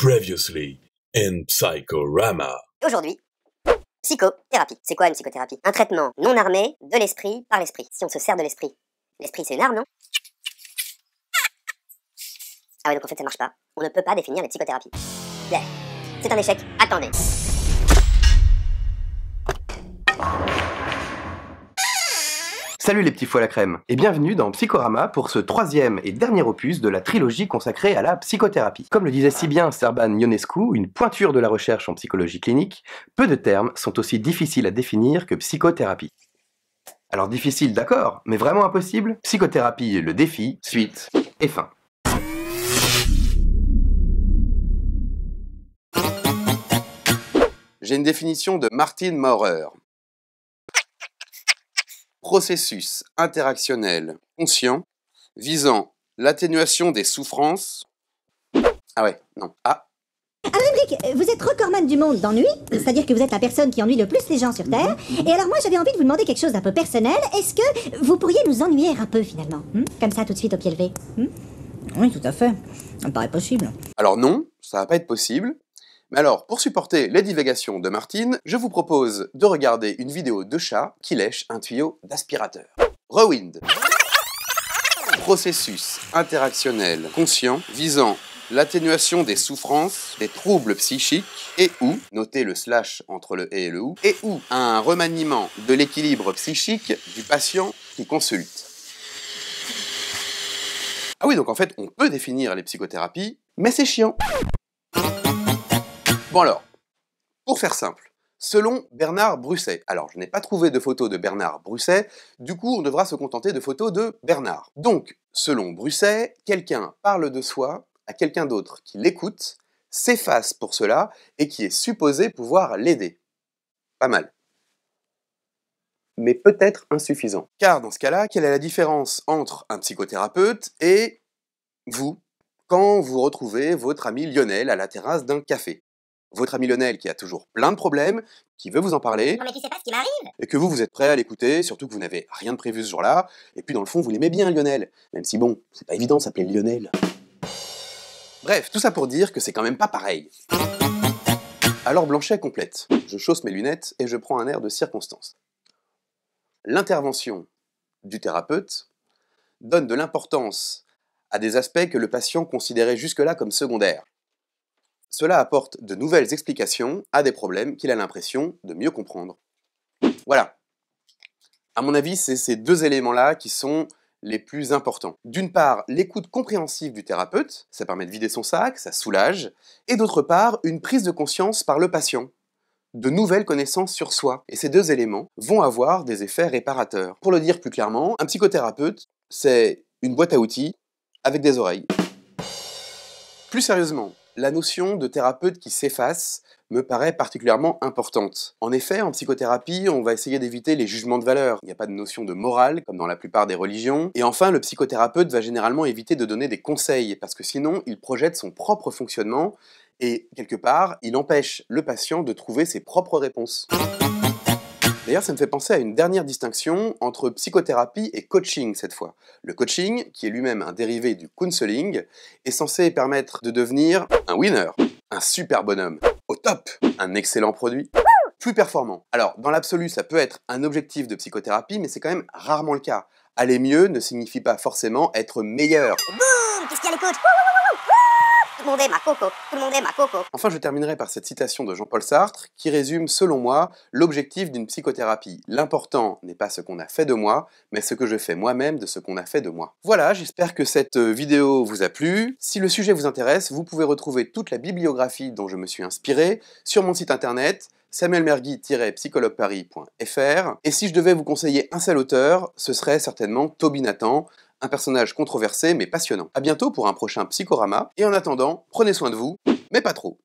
Previously in Psychorama. Aujourd'hui, psychothérapie. C'est quoi une psychothérapie Un traitement non armé de l'esprit par l'esprit. Si on se sert de l'esprit. L'esprit, c'est une arme, non Ah ouais, donc en fait, ça marche pas. On ne peut pas définir les psychothérapies. C'est un échec. Attendez. Salut les petits fous à la crème et bienvenue dans Psychorama pour ce troisième et dernier opus de la trilogie consacrée à la psychothérapie. Comme le disait si bien Serban Ionescu, une pointure de la recherche en psychologie clinique, peu de termes sont aussi difficiles à définir que psychothérapie. Alors difficile d'accord, mais vraiment impossible Psychothérapie, le défi, suite et fin. J'ai une définition de Martin Maurer processus interactionnel conscient visant l'atténuation des souffrances. Ah ouais, non. Ah Brick vous êtes recordman du monde d'ennui, c'est-à-dire que vous êtes la personne qui ennuie le plus les gens sur Terre. Et alors moi j'avais envie de vous demander quelque chose d'un peu personnel. Est-ce que vous pourriez nous ennuyer un peu finalement hmm? Comme ça tout de suite au pied levé. Hmm? oui, tout à fait. Ça me paraît possible. Alors non, ça va pas être possible. Mais alors, pour supporter les divagations de Martine, je vous propose de regarder une vidéo de chat qui lèche un tuyau d'aspirateur. Rewind. Processus interactionnel conscient visant l'atténuation des souffrances, des troubles psychiques et ou, notez le slash entre le et et le ou, et ou un remaniement de l'équilibre psychique du patient qui consulte. Ah oui, donc en fait, on peut définir les psychothérapies, mais c'est chiant. Bon alors, pour faire simple, selon Bernard Brusset. Alors, je n'ai pas trouvé de photo de Bernard Brusset, du coup, on devra se contenter de photos de Bernard. Donc, selon Brusset, quelqu'un parle de soi à quelqu'un d'autre qui l'écoute, s'efface pour cela et qui est supposé pouvoir l'aider. Pas mal. Mais peut-être insuffisant. Car dans ce cas-là, quelle est la différence entre un psychothérapeute et vous quand vous retrouvez votre ami Lionel à la terrasse d'un café votre ami Lionel qui a toujours plein de problèmes, qui veut vous en parler. Non mais tu sais pas ce qui m'arrive Et que vous, vous êtes prêt à l'écouter, surtout que vous n'avez rien de prévu ce jour-là, et puis dans le fond, vous l'aimez bien Lionel. Même si bon, c'est pas évident de s'appeler Lionel. Bref, tout ça pour dire que c'est quand même pas pareil. Alors Blanchet complète. Je chausse mes lunettes et je prends un air de circonstance. L'intervention du thérapeute donne de l'importance à des aspects que le patient considérait jusque-là comme secondaires. Cela apporte de nouvelles explications à des problèmes qu'il a l'impression de mieux comprendre. Voilà. À mon avis, c'est ces deux éléments-là qui sont les plus importants. D'une part, l'écoute compréhensive du thérapeute, ça permet de vider son sac, ça soulage, et d'autre part, une prise de conscience par le patient, de nouvelles connaissances sur soi. Et ces deux éléments vont avoir des effets réparateurs. Pour le dire plus clairement, un psychothérapeute, c'est une boîte à outils avec des oreilles. Plus sérieusement, la notion de thérapeute qui s'efface me paraît particulièrement importante. En effet, en psychothérapie, on va essayer d'éviter les jugements de valeur. Il n'y a pas de notion de morale, comme dans la plupart des religions. Et enfin, le psychothérapeute va généralement éviter de donner des conseils, parce que sinon, il projette son propre fonctionnement, et quelque part, il empêche le patient de trouver ses propres réponses. D'ailleurs, ça me fait penser à une dernière distinction entre psychothérapie et coaching cette fois. Le coaching, qui est lui-même un dérivé du counseling, est censé permettre de devenir un winner, un super bonhomme, au top, un excellent produit, plus performant. Alors, dans l'absolu, ça peut être un objectif de psychothérapie, mais c'est quand même rarement le cas. Aller mieux ne signifie pas forcément être meilleur. Qu'est-ce qu'il y a ma coco, tout le monde est ma coco. Enfin, je terminerai par cette citation de Jean-Paul Sartre qui résume, selon moi, l'objectif d'une psychothérapie. L'important n'est pas ce qu'on a fait de moi, mais ce que je fais moi-même de ce qu'on a fait de moi. Voilà, j'espère que cette euh, vidéo vous a plu. Si le sujet vous intéresse, vous pouvez retrouver toute la bibliographie dont je me suis inspiré sur mon site internet samuelmergui-psychologueparis.fr. Et si je devais vous conseiller un seul auteur, ce serait certainement Toby Nathan, un personnage controversé mais passionnant. A bientôt pour un prochain Psychorama, et en attendant, prenez soin de vous, mais pas trop.